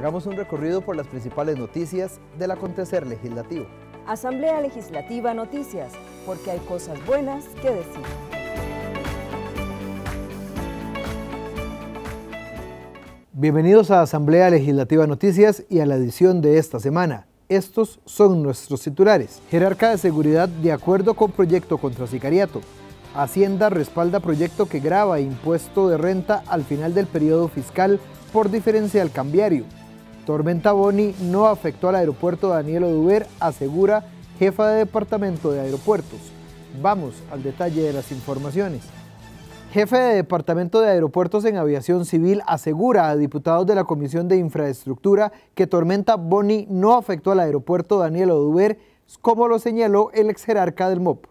Hagamos un recorrido por las principales noticias del acontecer legislativo. Asamblea Legislativa Noticias, porque hay cosas buenas que decir. Bienvenidos a Asamblea Legislativa Noticias y a la edición de esta semana. Estos son nuestros titulares. Jerarca de Seguridad de acuerdo con proyecto contra sicariato. Hacienda respalda proyecto que grava impuesto de renta al final del periodo fiscal por diferencia al cambiario. Tormenta Boni no afectó al aeropuerto Daniel Oduber, asegura jefa de departamento de aeropuertos. Vamos al detalle de las informaciones. Jefe de Departamento de Aeropuertos en Aviación Civil asegura a diputados de la Comisión de Infraestructura que Tormenta Boni no afectó al aeropuerto Daniel Oduber, como lo señaló el ex jerarca del MOP.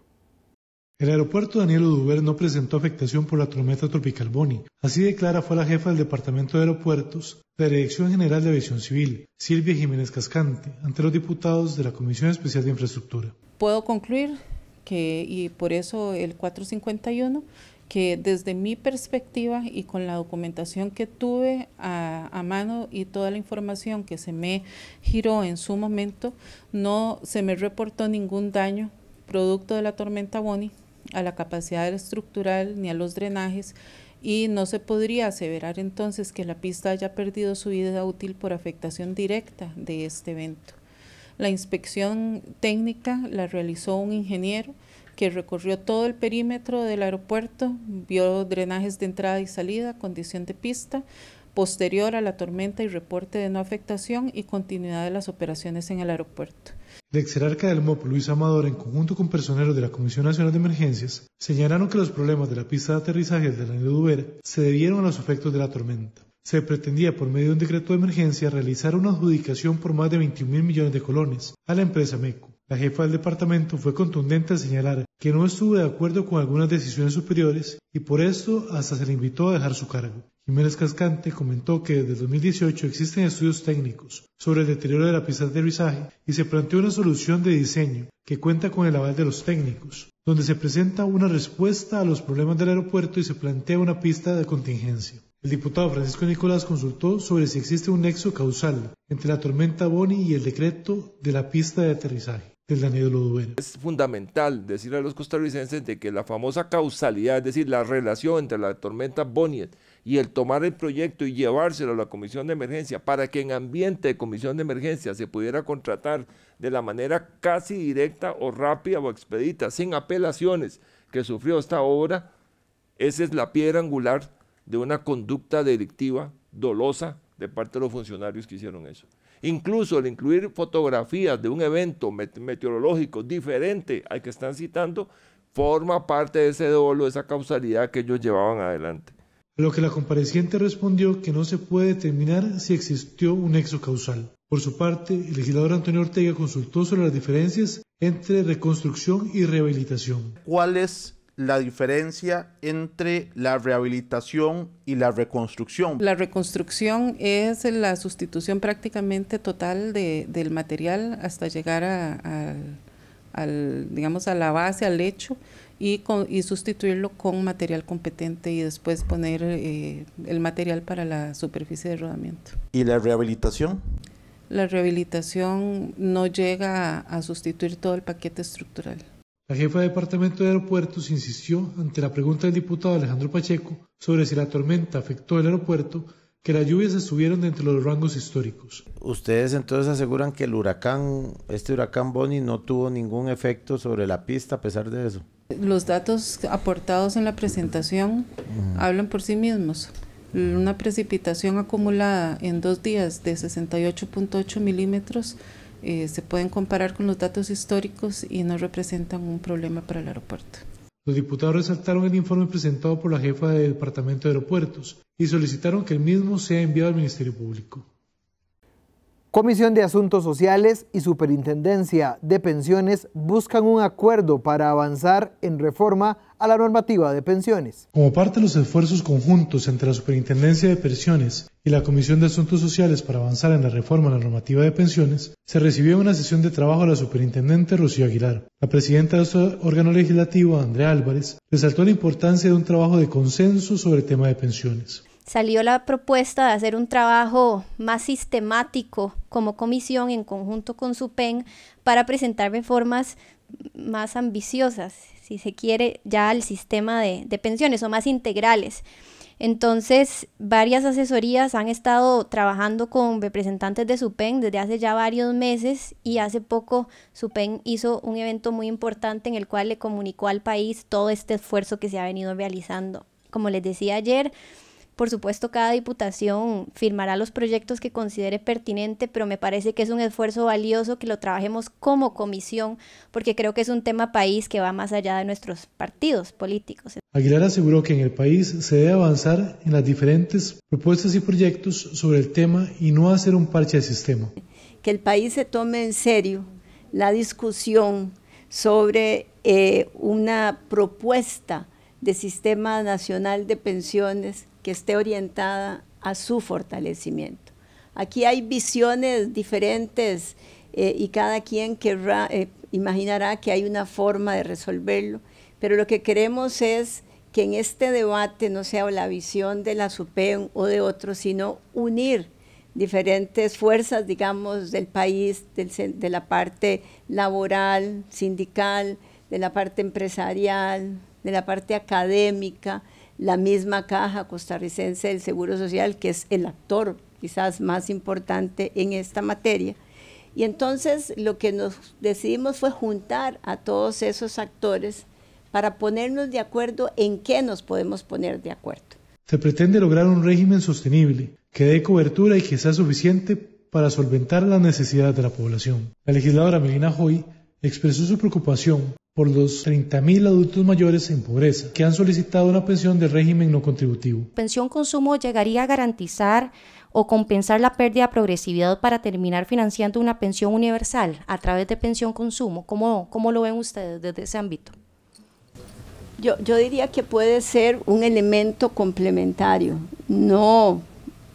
El aeropuerto Daniel Oduber no presentó afectación por la tormenta tropical Boni. Así declara fue la jefa del Departamento de Aeropuertos de la Dirección General de Aviación Civil, Silvia Jiménez Cascante, ante los diputados de la Comisión Especial de Infraestructura. Puedo concluir que, y por eso el 451, que desde mi perspectiva y con la documentación que tuve a, mano y toda la información que se me giró en su momento, no se me reportó ningún daño producto de la tormenta Boni a la capacidad estructural ni a los drenajes y no se podría aseverar entonces que la pista haya perdido su vida útil por afectación directa de este evento. La inspección técnica la realizó un ingeniero que recorrió todo el perímetro del aeropuerto, vio drenajes de entrada y salida, condición de pista, posterior a la tormenta y reporte de no afectación y continuidad de las operaciones en el aeropuerto. El exerarca del MOP, Luis Amador, en conjunto con personeros de la Comisión Nacional de Emergencias, señalaron que los problemas de la pista de aterrizaje de la se debieron a los efectos de la tormenta. Se pretendía, por medio de un decreto de emergencia, realizar una adjudicación por más de 21 mil millones de colones a la empresa MECO. La jefa del departamento fue contundente al señalar que no estuvo de acuerdo con algunas decisiones superiores y por esto hasta se le invitó a dejar su cargo. Jiménez Cascante comentó que desde 2018 existen estudios técnicos sobre el deterioro de la pista de aterrizaje y se planteó una solución de diseño que cuenta con el aval de los técnicos, donde se presenta una respuesta a los problemas del aeropuerto y se plantea una pista de contingencia. El diputado Francisco Nicolás consultó sobre si existe un nexo causal entre la tormenta Boni y el decreto de la pista de aterrizaje. del Es fundamental decirle a los costarricenses de que la famosa causalidad, es decir, la relación entre la tormenta Bonnie y el tomar el proyecto y llevárselo a la comisión de emergencia para que en ambiente de comisión de emergencia se pudiera contratar de la manera casi directa o rápida o expedita, sin apelaciones que sufrió esta obra, esa es la piedra angular de una conducta delictiva dolosa de parte de los funcionarios que hicieron eso. Incluso el incluir fotografías de un evento meteorológico diferente al que están citando, forma parte de ese dolo, esa causalidad que ellos llevaban adelante a lo que la compareciente respondió que no se puede determinar si existió un nexo causal. Por su parte, el legislador Antonio Ortega consultó sobre las diferencias entre reconstrucción y rehabilitación. ¿Cuál es la diferencia entre la rehabilitación y la reconstrucción? La reconstrucción es la sustitución prácticamente total del material hasta llegar a, digamos, a la base, al lecho y, sustituirlo con material competente y después poner eh, el material para la superficie de rodamiento. ¿Y la rehabilitación? La rehabilitación no llega a, sustituir todo el paquete estructural. La jefa de Departamento de Aeropuertos insistió ante la pregunta del diputado Alejandro Pacheco sobre si la tormenta afectó el aeropuerto que las lluvias estuvieron dentro de los rangos históricos. Ustedes entonces aseguran que el huracán, este huracán Bonnie, no tuvo ningún efecto sobre la pista a pesar de eso. Los datos aportados en la presentación hablan por sí mismos. Una precipitación acumulada en dos días de 68.8 milímetros eh, se pueden comparar con los datos históricos y no representan un problema para el aeropuerto. Los diputados resaltaron el informe presentado por la jefa del Departamento de Aeropuertos y solicitaron que el mismo sea enviado al Ministerio Público. Comisión de Asuntos Sociales y Superintendencia de Pensiones buscan un acuerdo para avanzar en reforma a la normativa de pensiones. Como parte de los esfuerzos conjuntos entre la Superintendencia de Pensiones y la Comisión de Asuntos Sociales para avanzar en la reforma a la normativa de pensiones, se recibió una sesión de trabajo a la Superintendente Rocío Aguilar. La presidenta de su este órgano legislativo, Andrea Álvarez, resaltó la importancia de un trabajo de consenso sobre el tema de pensiones salió la propuesta de hacer un trabajo más sistemático como comisión en conjunto con SUPEN para presentar reformas más ambiciosas, si se quiere, ya al sistema de, pensiones o más integrales. Entonces, varias asesorías han estado trabajando con representantes de SUPEN desde hace ya varios meses y hace poco SUPEN hizo un evento muy importante en el cual le comunicó al país todo este esfuerzo que se ha venido realizando. Como les decía ayer, por supuesto, cada diputación firmará los proyectos que considere pertinente, pero me parece que es un esfuerzo valioso que lo trabajemos como comisión, porque creo que es un tema país que va más allá de nuestros partidos políticos. Aguilar aseguró que en el país se debe avanzar en las diferentes propuestas y proyectos sobre el tema y no hacer un parche de sistema. Que el país se tome en serio la discusión sobre eh, una propuesta de sistema nacional de pensiones que esté orientada a su fortalecimiento. Aquí hay visiones diferentes eh, y cada quien querrá, eh, imaginará que hay una forma de resolverlo, pero lo que queremos es que en este debate no sea la visión de la SUPE o de otros, sino unir diferentes fuerzas, digamos, del país, de la parte laboral, sindical, de la parte empresarial, de la parte académica, la misma caja costarricense del Seguro Social, que es el actor quizás más importante en esta materia. Y entonces lo que nos decidimos fue juntar a todos esos actores para ponernos de acuerdo en qué nos podemos poner de acuerdo. Se pretende lograr un régimen sostenible que dé cobertura y que sea suficiente para solventar las necesidades de la población. La legisladora Melina Hoy expresó su preocupación por los 30.000 adultos mayores en pobreza que han solicitado una pensión de régimen no contributivo. Pensión consumo llegaría a garantizar o compensar la pérdida de progresividad para terminar financiando una pensión universal a través de pensión consumo. ¿Cómo, cómo lo ven ustedes desde ese ámbito? Yo, yo diría que puede ser un elemento complementario. No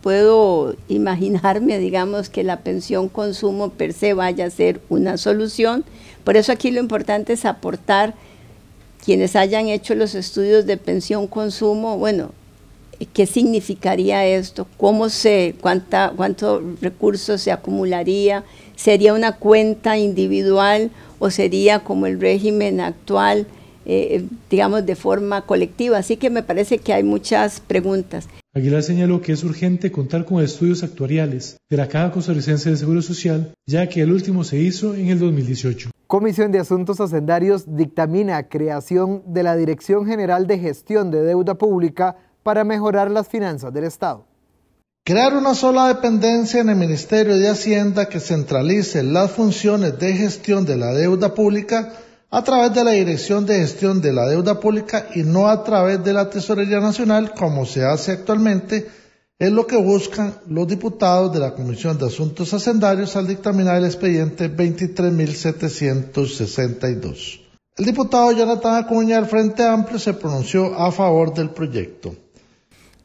puedo imaginarme, digamos, que la pensión consumo per se vaya a ser una solución por eso aquí lo importante es aportar quienes hayan hecho los estudios de pensión consumo, bueno, ¿qué significaría esto? ¿Cómo se, cuánta, cuántos recursos se acumularía? ¿Sería una cuenta individual o sería como el régimen actual? Eh, eh, digamos, de forma colectiva. Así que me parece que hay muchas preguntas. Aguilar señaló que es urgente contar con estudios actuariales de la Caja Costarricense de Seguro Social, ya que el último se hizo en el 2018. Comisión de Asuntos Hacendarios dictamina creación de la Dirección General de Gestión de Deuda Pública para mejorar las finanzas del Estado. Crear una sola dependencia en el Ministerio de Hacienda que centralice las funciones de gestión de la deuda pública a través de la Dirección de Gestión de la Deuda Pública y no a través de la Tesorería Nacional, como se hace actualmente, es lo que buscan los diputados de la Comisión de Asuntos Hacendarios al dictaminar el expediente 23.762. El diputado Jonathan Acuña del Frente Amplio se pronunció a favor del proyecto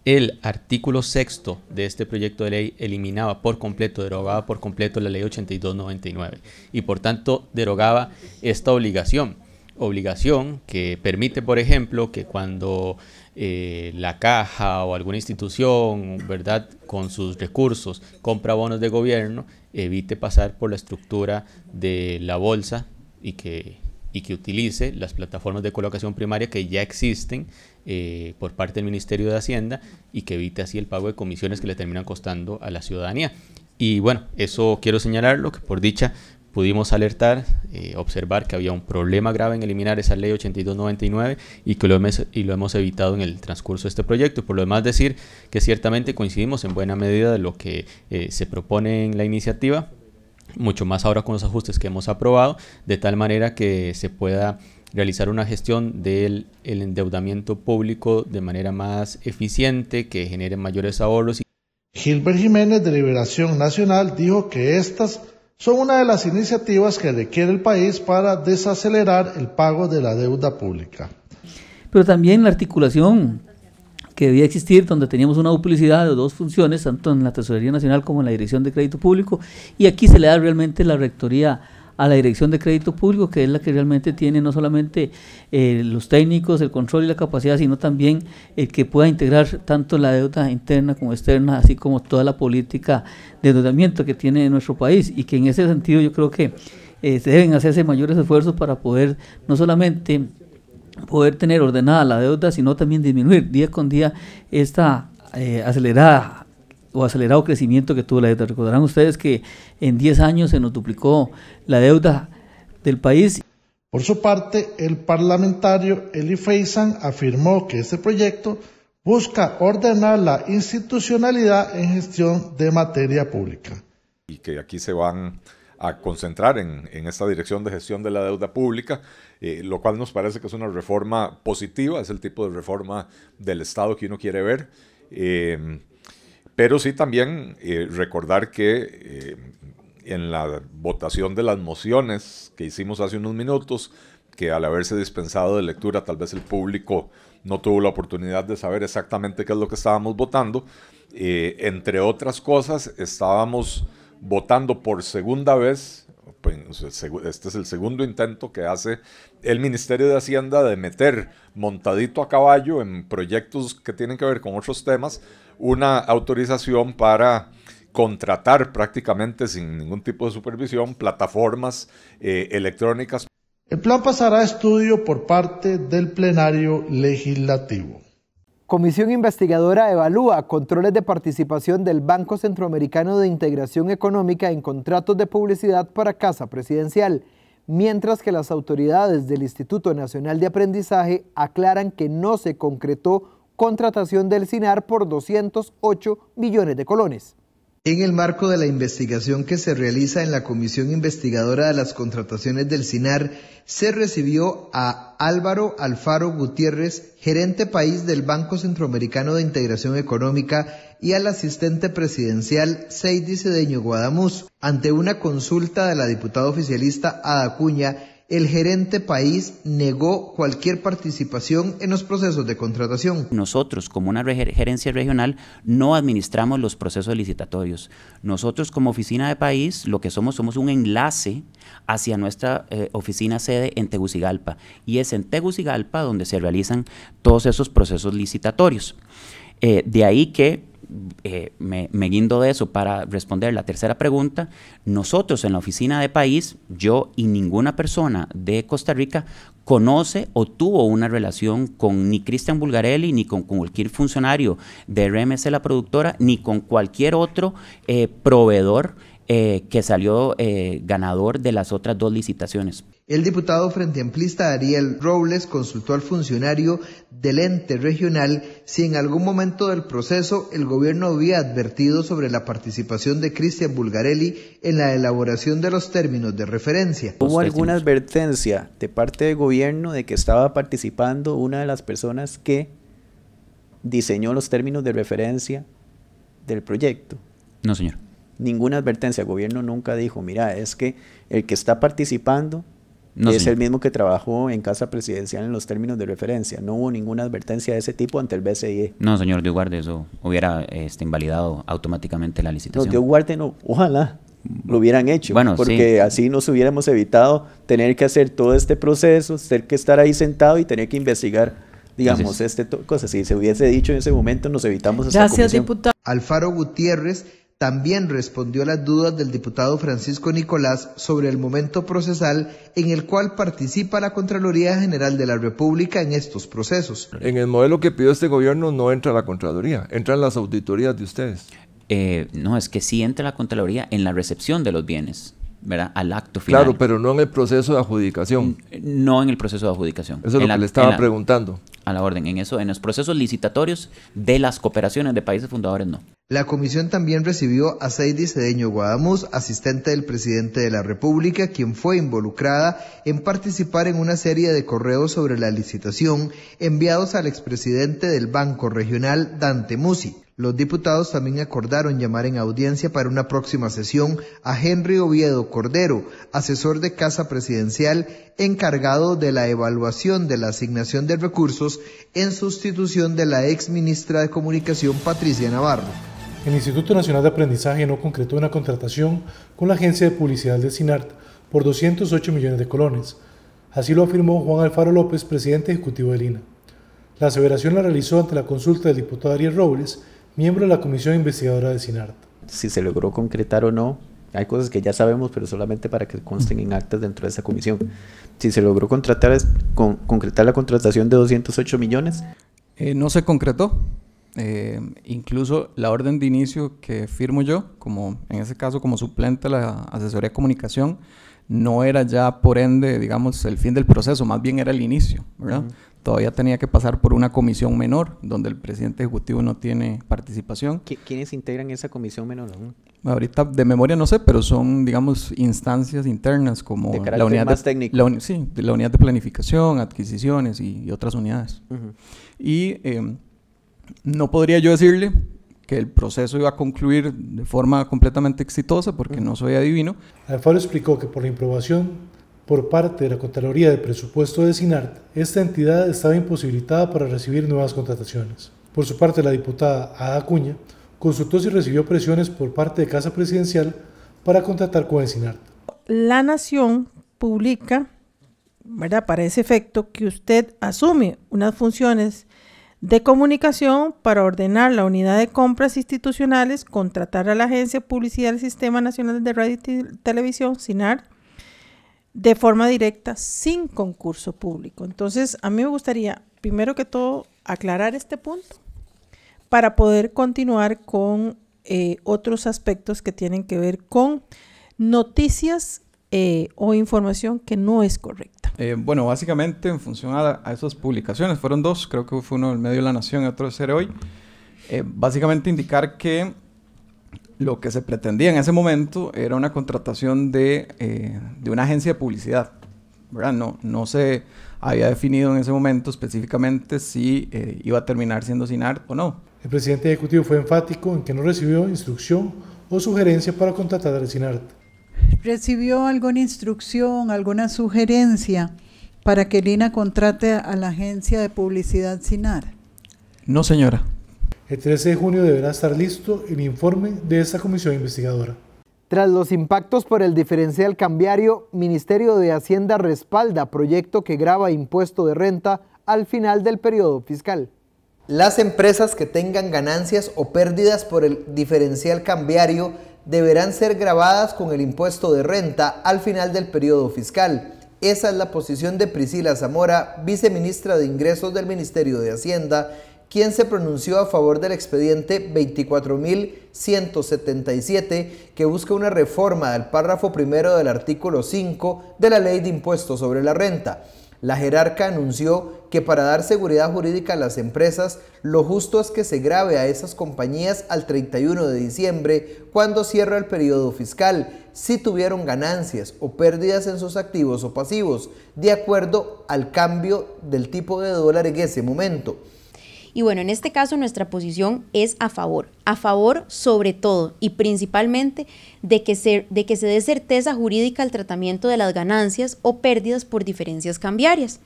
el artículo sexto de este proyecto de ley eliminaba por completo, derogaba por completo la ley 8299 y por tanto derogaba esta obligación. Obligación que permite, por ejemplo, que cuando eh, la caja o alguna institución, ¿verdad?, con sus recursos compra bonos de gobierno, evite pasar por la estructura de la bolsa y que y que utilice las plataformas de colocación primaria que ya existen eh, por parte del Ministerio de Hacienda y que evite así el pago de comisiones que le terminan costando a la ciudadanía. Y bueno, eso quiero señalarlo, que por dicha pudimos alertar, eh, observar que había un problema grave en eliminar esa ley 8299 y que lo hemos, y lo hemos evitado en el transcurso de este proyecto. Por lo demás, decir que ciertamente coincidimos en buena medida de lo que eh, se propone en la iniciativa, mucho más ahora con los ajustes que hemos aprobado, de tal manera que se pueda realizar una gestión del endeudamiento público de manera más eficiente, que genere mayores ahorros. Gilbert Jiménez de Liberación Nacional dijo que estas son una de las iniciativas que requiere el país para desacelerar el pago de la deuda pública. Pero también la articulación que debía existir, donde teníamos una duplicidad de dos funciones, tanto en la Tesorería Nacional como en la Dirección de Crédito Público, y aquí se le da realmente la rectoría a la Dirección de Crédito Público, que es la que realmente tiene no solamente eh, los técnicos, el control y la capacidad, sino también el que pueda integrar tanto la deuda interna como externa, así como toda la política de endeudamiento que tiene nuestro país, y que en ese sentido yo creo que eh, se deben hacerse mayores esfuerzos para poder no solamente poder tener ordenada la deuda, sino también disminuir día con día esta eh, acelerada o acelerado crecimiento que tuvo la deuda. Recordarán ustedes que en 10 años se nos duplicó la deuda del país. Por su parte, el parlamentario Eli Feisan afirmó que este proyecto busca ordenar la institucionalidad en gestión de materia pública. Y que aquí se van a concentrar en, en esta dirección de gestión de la deuda pública eh, lo cual nos parece que es una reforma positiva, es el tipo de reforma del Estado que uno quiere ver. Em, pero sí también eh, recordar que eh, en la votación de las mociones que hicimos hace unos minutos, que al haberse dispensado de lectura, tal vez el público no tuvo la oportunidad de saber exactamente qué es lo que estábamos votando. entre otras cosas, estábamos votando por segunda vez pues, este es el segundo intento que hace el Ministerio de Hacienda de meter montadito a caballo en proyectos que tienen que ver con otros temas una autorización para contratar prácticamente sin ningún tipo de supervisión plataformas eh, electrónicas. El plan pasará a estudio por parte del plenario legislativo. Comisión investigadora evalúa controles de participación del Banco Centroamericano de Integración Económica en contratos de publicidad para Casa Presidencial, mientras que las autoridades del Instituto Nacional de Aprendizaje aclaran que no se concretó contratación del SINAR por 208 millones de colones. En el marco de la investigación que se realiza en la Comisión Investigadora de las Contrataciones del CINAR, se recibió a Álvaro Alfaro Gutiérrez, gerente país del Banco Centroamericano de Integración Económica, y al asistente presidencial Seidi Cedeño Guadamuz, ante una consulta de la diputada oficialista Ada Cuña, el gerente país negó cualquier participación en los procesos de contratación. Nosotros, como una gerencia regional, no administramos los procesos licitatorios. Nosotros, como oficina de país, lo que somos, somos un enlace hacia nuestra eh, oficina sede en Tegucigalpa. Y es en Tegucigalpa donde se realizan todos esos procesos licitatorios. Eh, de ahí que eh, me, guindo de eso para responder la tercera pregunta. Nosotros en la oficina de país, yo y ninguna persona de Costa Rica conoce o tuvo una relación con ni Cristian Bulgarelli, ni con, cualquier funcionario de RMC la productora, ni con cualquier otro eh, proveedor eh, que salió eh, ganador de las otras dos licitaciones. El diputado Frente Amplista Ariel Robles consultó al funcionario del ente regional si en algún momento del proceso el gobierno había advertido sobre la participación de Cristian Bulgarelli en la elaboración de los términos de referencia. ¿Hubo alguna advertencia de parte del gobierno de que estaba participando una de las personas que diseñó los términos de referencia del proyecto? No, señor. Ninguna advertencia. El gobierno nunca dijo, mira, es que el que está participando es el mismo que trabajó en Casa Presidencial en los términos de referencia. No hubo ninguna advertencia de ese tipo ante el BCI. E. No, señor de eso hubiera este, invalidado automáticamente la licitación. No, no. Ojalá lo hubieran hecho. Bueno, porque así nos hubiéramos evitado tener que hacer todo este proceso, tener que estar ahí sentado y tener que investigar, digamos, este cosa. Si se hubiese dicho en ese momento, nos evitamos esta Gracias, diputado. Alfaro Gutiérrez también respondió a las dudas del diputado Francisco Nicolás sobre el momento procesal en el cual participa la Contraloría General de la República en estos procesos. En el modelo que pidió este gobierno no entra la Contraloría, entran las auditorías de ustedes. Eh, no, es que sí entra la Contraloría en la recepción de los bienes. ¿verdad? al acto final. Claro, pero no en el proceso de adjudicación. No en el proceso de adjudicación. Eso es lo que le estaba preguntando. A la orden, en eso, en los procesos licitatorios de las cooperaciones de países fundadores no. La comisión también recibió a Seidy Cedeño Guadamuz, asistente del presidente de la República, quien fue involucrada en participar en una serie de correos sobre la licitación enviados al expresidente del Banco Regional, Dante Musi. Los diputados también acordaron llamar en audiencia para una próxima sesión a Henry Oviedo Cordero, asesor de Casa Presidencial encargado de la evaluación de la asignación de recursos en sustitución de la ex ministra de Comunicación Patricia Navarro. El Instituto Nacional de Aprendizaje no concretó una contratación con la agencia de publicidad del SINART por 208 millones de colones. Así lo afirmó Juan Alfaro López, presidente ejecutivo del INA. La aseveración la realizó ante la consulta del diputado Ariel Robles, miembro de la Comisión Investigadora de SINART. Si se logró concretar o no, hay cosas que ya sabemos, pero solamente para que consten en actas dentro de esa comisión. Si se logró contratar, concretar la contratación de 208 millones. Eh, no se concretó. Eh, incluso la orden de inicio que firmo yo, como en ese caso como suplente a la asesoría de comunicación, no era ya por ende, digamos, el fin del proceso, más bien era el inicio, ¿verdad? todavía tenía que pasar por una comisión menor, donde el presidente ejecutivo no tiene participación. ¿Quiénes integran esa comisión menor aún? Ahorita de memoria no sé, pero son, digamos, instancias internas como la unidad de, sí, la unidad de planificación, adquisiciones y, otras unidades. Y eh, no podría yo decirle que el proceso iba a concluir de forma completamente exitosa porque no soy adivino. Alfaro explicó que por la improbación por parte de la Contraloría de Presupuesto de SINART, esta entidad estaba imposibilitada para recibir nuevas contrataciones. Por su parte, la diputada Ada Acuña consultó si recibió presiones por parte de Casa Presidencial para contratar con SINART. La Nación publica, ¿verdad? Para ese efecto, que usted asume unas funciones de comunicación para ordenar la unidad de compras institucionales, contratar a la Agencia Publicidad del Sistema Nacional de Radio y Televisión, SINART, de forma directa sin concurso público. Entonces, a mí me gustaría, primero que todo, aclarar este punto para poder continuar con eh, otros aspectos que tienen que ver con noticias eh, o información que no es correcta. Eh, bueno, básicamente en función a, esas publicaciones, fueron dos, creo que fue uno del medio de la Nación y otro de Ser Hoy, básicamente indicar que lo que se pretendía en ese momento era una contratación de, eh, de una agencia de publicidad. No, no se había definido en ese momento específicamente si eh, iba a terminar siendo SINAR o no. El presidente ejecutivo fue enfático en que no recibió instrucción o sugerencia para contratar al SINART. ¿Recibió alguna instrucción, alguna sugerencia para que Lina contrate a la agencia de publicidad SINAR? No, señora. El 13 de junio deberá estar listo el informe de esta comisión investigadora. Tras los impactos por el diferencial cambiario, Ministerio de Hacienda respalda proyecto que graba impuesto de renta al final del periodo fiscal. Las empresas que tengan ganancias o pérdidas por el diferencial cambiario deberán ser grabadas con el impuesto de renta al final del periodo fiscal. Esa es la posición de Priscila Zamora, viceministra de Ingresos del Ministerio de Hacienda, quien se pronunció a favor del expediente 24.177 que busca una reforma del párrafo primero del artículo 5 de la Ley de Impuestos sobre la Renta. La jerarca anunció que para dar seguridad jurídica a las empresas, lo justo es que se grave a esas compañías al 31 de diciembre, cuando cierra el periodo fiscal, si tuvieron ganancias o pérdidas en sus activos o pasivos, de acuerdo al cambio del tipo de dólar en ese momento. Y bueno, en este caso nuestra posición es a favor, a favor sobre todo y principalmente de que se, dé certeza jurídica al tratamiento de las ganancias o pérdidas por diferencias cambiarias.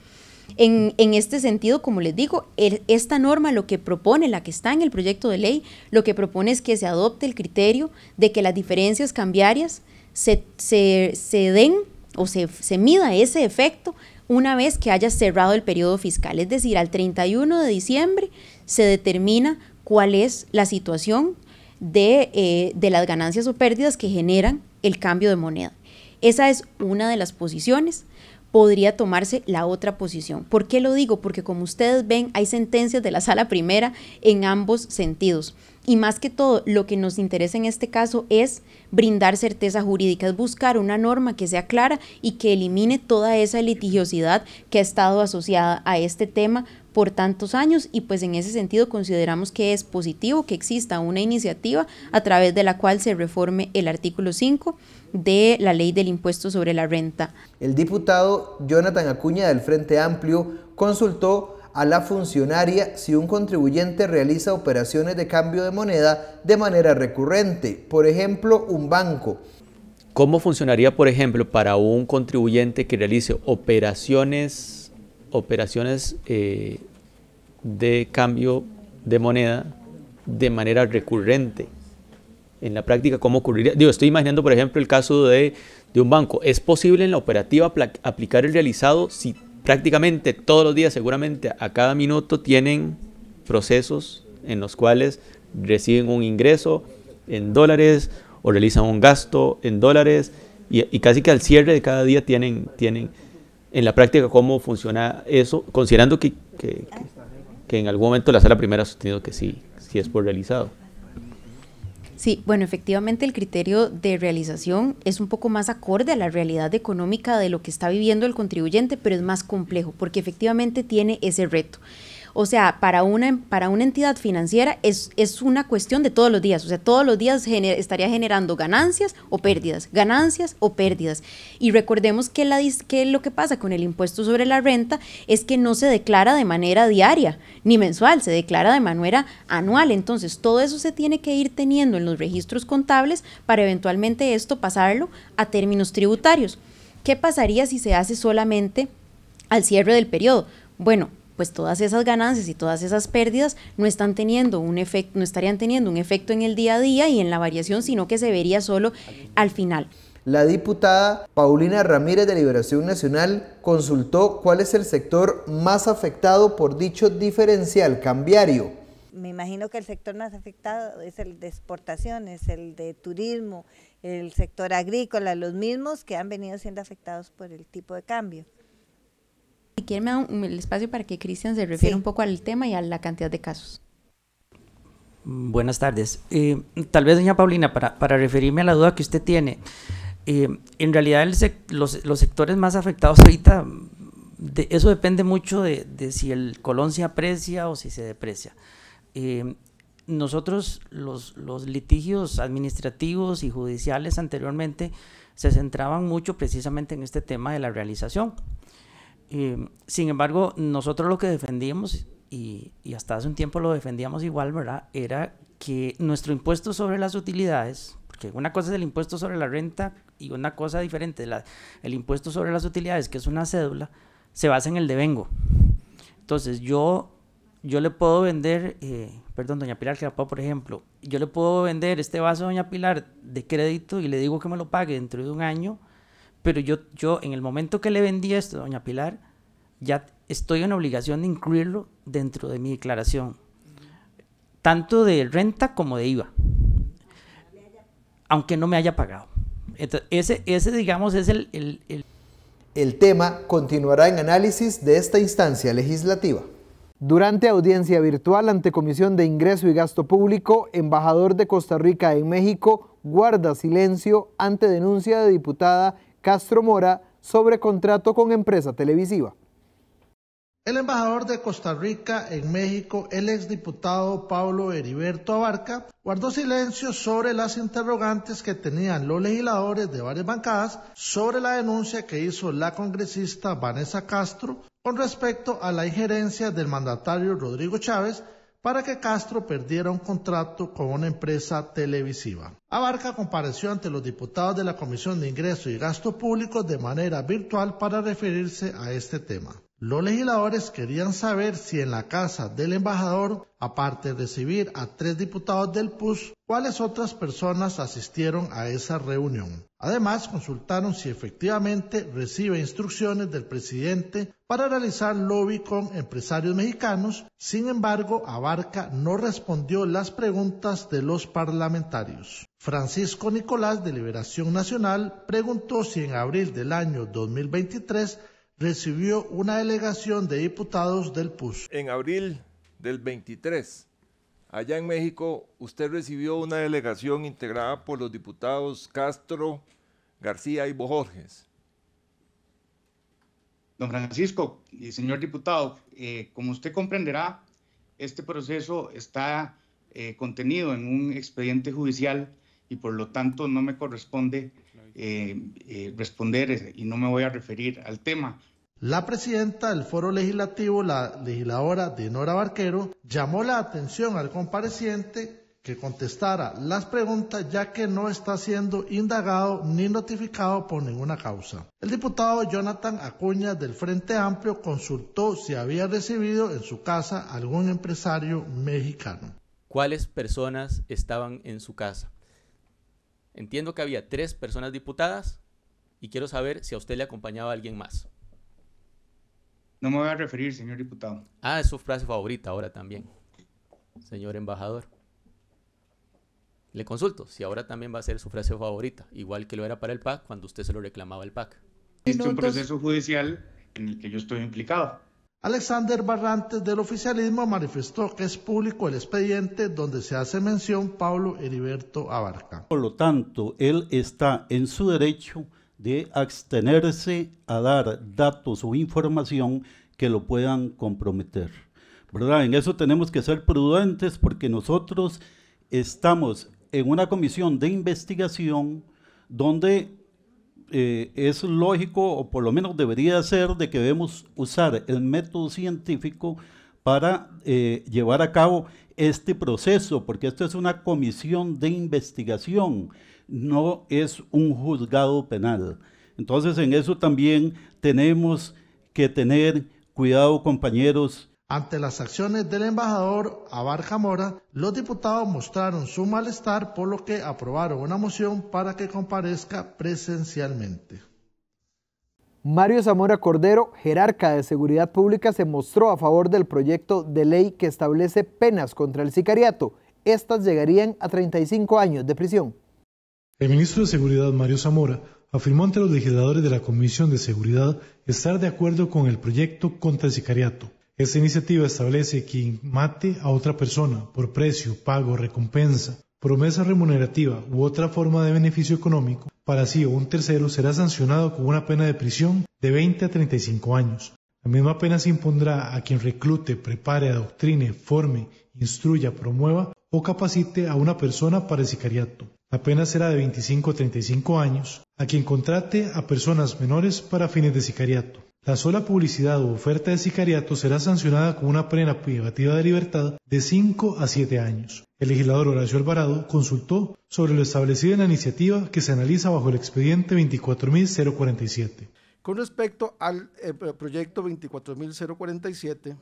En, este sentido, como les digo, esta norma lo que propone, la que está en el proyecto de ley, lo que propone es que se adopte el criterio de que las diferencias cambiarias se, den o se, se mida ese efecto una vez que haya cerrado el periodo fiscal, es decir, al 31 de diciembre se determina cuál es la situación de, eh, de las ganancias o pérdidas que generan el cambio de moneda. Esa es una de las posiciones podría tomarse la otra posición. ¿Por qué lo digo? Porque como ustedes ven, hay sentencias de la sala primera en ambos sentidos. Y más que todo, lo que nos interesa en este caso es brindar certeza jurídica, es buscar una norma que sea clara y que elimine toda esa litigiosidad que ha estado asociada a este tema por tantos años y pues en ese sentido consideramos que es positivo que exista una iniciativa a través de la cual se reforme el artículo 5 de la ley del impuesto sobre la renta. El diputado Jonathan Acuña del Frente Amplio consultó a la funcionaria si un contribuyente realiza operaciones de cambio de moneda de manera recurrente, por ejemplo, un banco. ¿Cómo funcionaría, por ejemplo, para un contribuyente que realice operaciones operaciones eh, de cambio de moneda de manera recurrente en la práctica, ¿cómo ocurriría? Digo, estoy imaginando, por ejemplo, el caso de, un banco. ¿Es posible en la operativa aplicar el realizado si prácticamente todos los días, seguramente a cada minuto, tienen procesos en los cuales reciben un ingreso en dólares o realizan un gasto en dólares y, y casi que al cierre de cada día tienen, tienen en la práctica cómo funciona eso, considerando que, en algún momento la sala primera ha sostenido que sí, sí es por realizado. Sí, bueno, efectivamente el criterio de realización es un poco más acorde a la realidad económica de lo que está viviendo el contribuyente, pero es más complejo porque efectivamente tiene ese reto. O sea, para una, para una entidad financiera es, es una cuestión de todos los días. O sea, todos los días estaría generando ganancias o pérdidas, ganancias o pérdidas. Y recordemos que, la, que lo que pasa con el impuesto sobre la renta es que no se declara de manera diaria ni mensual, se declara de manera anual. Entonces, todo eso se tiene que ir teniendo en los registros contables para eventualmente esto pasarlo a términos tributarios. ¿Qué pasaría si se hace solamente al cierre del periodo? Bueno, pues todas esas ganancias y todas esas pérdidas no están teniendo un efecto, no estarían teniendo un efecto en el día a día y en la variación, sino que se vería solo al final. La diputada Paulina Ramírez de Liberación Nacional consultó cuál es el sector más afectado por dicho diferencial cambiario. Me imagino que el sector más afectado es el de exportaciones, el de turismo, el sector agrícola, los mismos que han venido siendo afectados por el tipo de cambio. Si quieren, me da un, el espacio para que Cristian se refiera un poco al tema y a la cantidad de casos. Buenas tardes. Eh, tal vez, doña Paulina, para, referirme a la duda que usted tiene, eh, en realidad los, sectores más afectados ahorita, eso depende mucho de, si el colón se aprecia o si se deprecia. Eh, nosotros los, litigios administrativos y judiciales anteriormente se centraban mucho precisamente en este tema de la realización, Em, sin embargo, nosotros lo que defendíamos, y, hasta hace un tiempo lo defendíamos igual, ¿verdad? Era que nuestro impuesto sobre las utilidades, porque una cosa es el impuesto sobre la renta y una cosa diferente, el impuesto sobre las utilidades, que es una cédula, se basa en el devengo. Entonces, yo, yo le puedo vender, eh, perdón, doña Pilar que puedo, por ejemplo, yo le puedo vender este vaso a doña Pilar de crédito y le digo que me lo pague dentro de un año pero yo, yo en el momento que le vendí esto, doña Pilar, ya estoy en obligación de incluirlo dentro de mi declaración, tanto de renta como de IVA, aunque no me haya pagado. ese, ese digamos, es el, el, el... El tema continuará en análisis de esta instancia legislativa. Durante audiencia virtual ante Comisión de Ingreso y Gasto Público, embajador de Costa Rica en México guarda silencio ante denuncia de diputada Castro Mora sobre contrato con empresa televisiva. El embajador de Costa Rica en México, el exdiputado Pablo Heriberto Abarca, guardó silencio sobre las interrogantes que tenían los legisladores de varias bancadas sobre la denuncia que hizo la congresista Vanessa Castro con respecto a la injerencia del mandatario Rodrigo Chávez para que Castro perdiera un contrato con una empresa televisiva. Abarca compareció ante los diputados de la Comisión de Ingreso y Gasto Público de manera virtual para referirse a este tema. Los legisladores querían saber si en la casa del embajador, aparte de recibir a tres diputados del PUS, cuáles otras personas asistieron a esa reunión. Además, consultaron si efectivamente recibe instrucciones del presidente para realizar lobby con empresarios mexicanos. Sin embargo, Abarca no respondió las preguntas de los parlamentarios. Francisco Nicolás de Liberación Nacional preguntó si en abril del año 2023 recibió una delegación de diputados del PUS. En abril del 23 Allá en México, usted recibió una delegación integrada por los diputados Castro, García y Bojorges. Don Francisco y señor diputado, eh, como usted comprenderá, este proceso está eh, contenido en un expediente judicial y por lo tanto no me corresponde eh, responder y no me voy a referir al tema. La presidenta del foro legislativo, la legisladora Dinora Barquero, llamó la atención al compareciente que contestara las preguntas ya que no está siendo indagado ni notificado por ninguna causa. El diputado Jonathan Acuña del Frente Amplio consultó si había recibido en su casa algún empresario mexicano. ¿Cuáles personas estaban en su casa? Entiendo que había tres personas diputadas y quiero saber si a usted le acompañaba alguien más. No me voy a referir, señor diputado. Ah, es su frase favorita ahora también, señor embajador. Le consulto si ahora también va a ser su frase favorita, igual que lo era para el PAC cuando usted se lo reclamaba al PAC. Es un proceso judicial en el que yo estoy implicado. Alexander Barrantes del oficialismo manifestó que es público el expediente donde se hace mención Pablo Heriberto Abarca. Por lo tanto, él está en su derecho de abstenerse a dar datos o información que lo puedan comprometer. ¿Verdad? En eso tenemos que ser prudentes porque nosotros estamos en una comisión de investigación donde eh, es lógico, o por lo menos debería ser, de que debemos usar el método científico para eh, llevar a cabo este proceso, porque esto es una comisión de investigación no es un juzgado penal. Entonces en eso también tenemos que tener cuidado compañeros. Ante las acciones del embajador Abarca Mora, los diputados mostraron su malestar por lo que aprobaron una moción para que comparezca presencialmente. Mario Zamora Cordero, jerarca de Seguridad Pública, se mostró a favor del proyecto de ley que establece penas contra el sicariato. Estas llegarían a 35 años de prisión. El ministro de Seguridad, Mario Zamora, afirmó ante los legisladores de la Comisión de Seguridad estar de acuerdo con el proyecto contra el sicariato. Esta iniciativa establece quien mate a otra persona por precio, pago, recompensa, promesa remunerativa u otra forma de beneficio económico, para sí o un tercero será sancionado con una pena de prisión de 20 a 35 años. La misma pena se impondrá a quien reclute, prepare, adoctrine, forme, instruya, promueva o capacite a una persona para el sicariato apenas será de 25 o 35 años, a quien contrate a personas menores para fines de sicariato. La sola publicidad u oferta de sicariato será sancionada con una pena privativa de libertad de 5 a 7 años. El legislador Horacio Alvarado consultó sobre lo establecido en la iniciativa que se analiza bajo el expediente 24.047. Con respecto al eh, proyecto 24.047,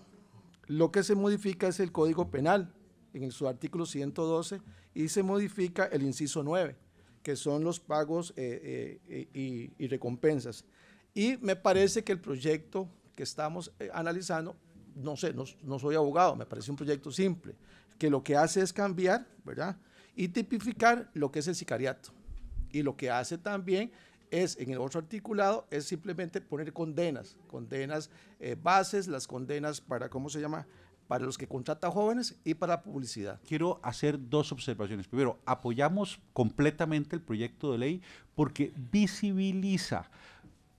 lo que se modifica es el Código Penal en su artículo 112 y se modifica el inciso 9, que son los pagos eh, eh, y, recompensas. Y me parece que el proyecto que estamos eh, analizando, no sé, no, soy abogado, me parece un proyecto simple, que lo que hace es cambiar, ¿verdad? Y tipificar lo que es el sicariato. Y lo que hace también es en el otro articulado es simplemente poner condenas, condenas bases, las condenas para, ¿cómo se llama? para los que contrata jóvenes y para publicidad. Quiero hacer dos observaciones. Primero, apoyamos completamente el proyecto de ley porque visibiliza,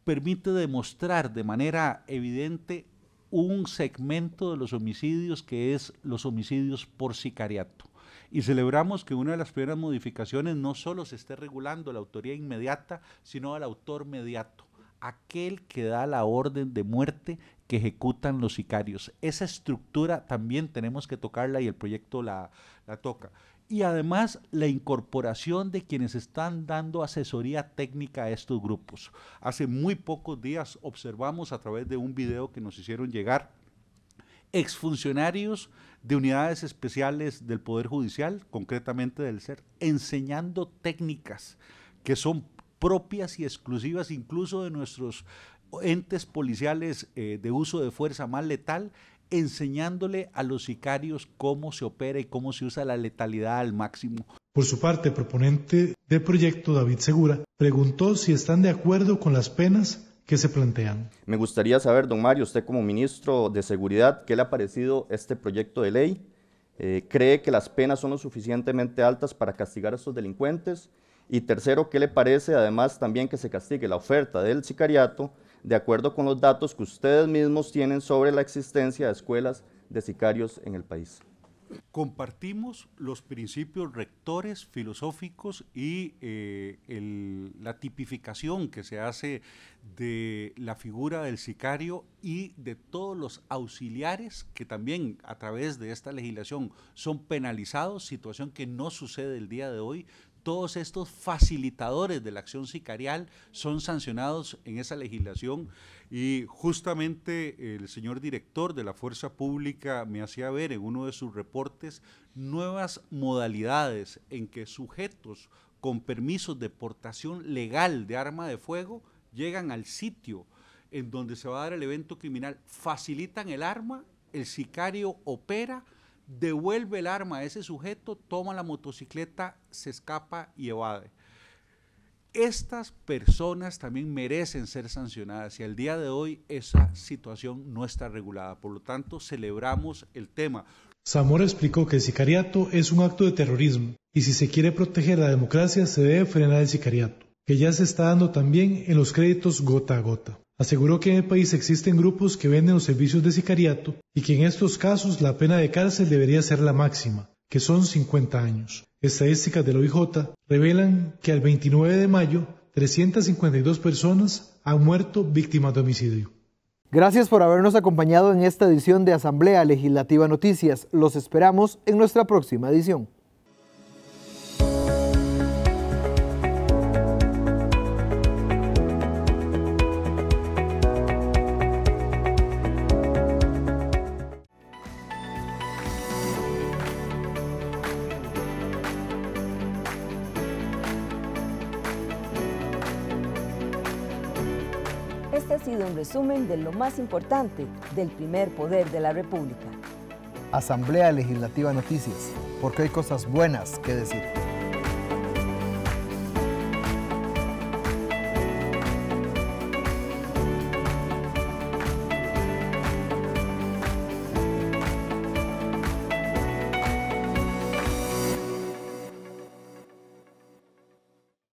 permite demostrar de manera evidente un segmento de los homicidios que es los homicidios por sicariato y celebramos que una de las primeras modificaciones no solo se esté regulando la autoría inmediata, sino al autor mediato, aquel que da la orden de muerte ejecutan los sicarios. Esa estructura también tenemos que tocarla y el proyecto la, toca. Y además la incorporación de quienes están dando asesoría técnica a estos grupos. Hace muy pocos días observamos a través de un video que nos hicieron llegar exfuncionarios de unidades especiales del Poder Judicial, concretamente del SER, enseñando técnicas que son propias y exclusivas incluso de nuestros entes policiales eh, de uso de fuerza más letal enseñándole a los sicarios cómo se opera y cómo se usa la letalidad al máximo. Por su parte, proponente del proyecto, David Segura, preguntó si están de acuerdo con las penas que se plantean. Me gustaría saber, don Mario, usted como ministro de Seguridad, ¿qué le ha parecido este proyecto de ley? Eh, ¿Cree que las penas son lo suficientemente altas para castigar a estos delincuentes? Y tercero, ¿qué le parece además también que se castigue la oferta del sicariato de acuerdo con los datos que ustedes mismos tienen sobre la existencia de escuelas de sicarios en el país. Compartimos los principios rectores filosóficos y eh, la tipificación que se hace de la figura del sicario y de todos los auxiliares que también a través de esta legislación son penalizados, situación que no sucede el día de hoy, todos estos facilitadores de la acción sicarial son sancionados en esa legislación y justamente el señor director de la Fuerza Pública me hacía ver en uno de sus reportes nuevas modalidades en que sujetos con permisos de portación legal de arma de fuego llegan al sitio en donde se va a dar el evento criminal, facilitan el arma, el sicario opera devuelve el arma a ese sujeto, toma la motocicleta, se escapa y evade. Estas personas también merecen ser sancionadas y al día de hoy esa situación no está regulada. Por lo tanto, celebramos el tema. Zamora explicó que el sicariato es un acto de terrorismo y si se quiere proteger la democracia se debe frenar el sicariato, que ya se está dando también en los créditos gota a gota aseguró que en el país existen grupos que venden los servicios de sicariato y que en estos casos la pena de cárcel debería ser la máxima, que son 50 años. Estadísticas la OIJ revelan que al 29 de mayo 352 personas han muerto víctimas de homicidio. Gracias por habernos acompañado en esta edición de Asamblea Legislativa Noticias. Los esperamos en nuestra próxima edición. resumen de lo más importante del primer poder de la República. Asamblea Legislativa Noticias, porque hay cosas buenas que decir.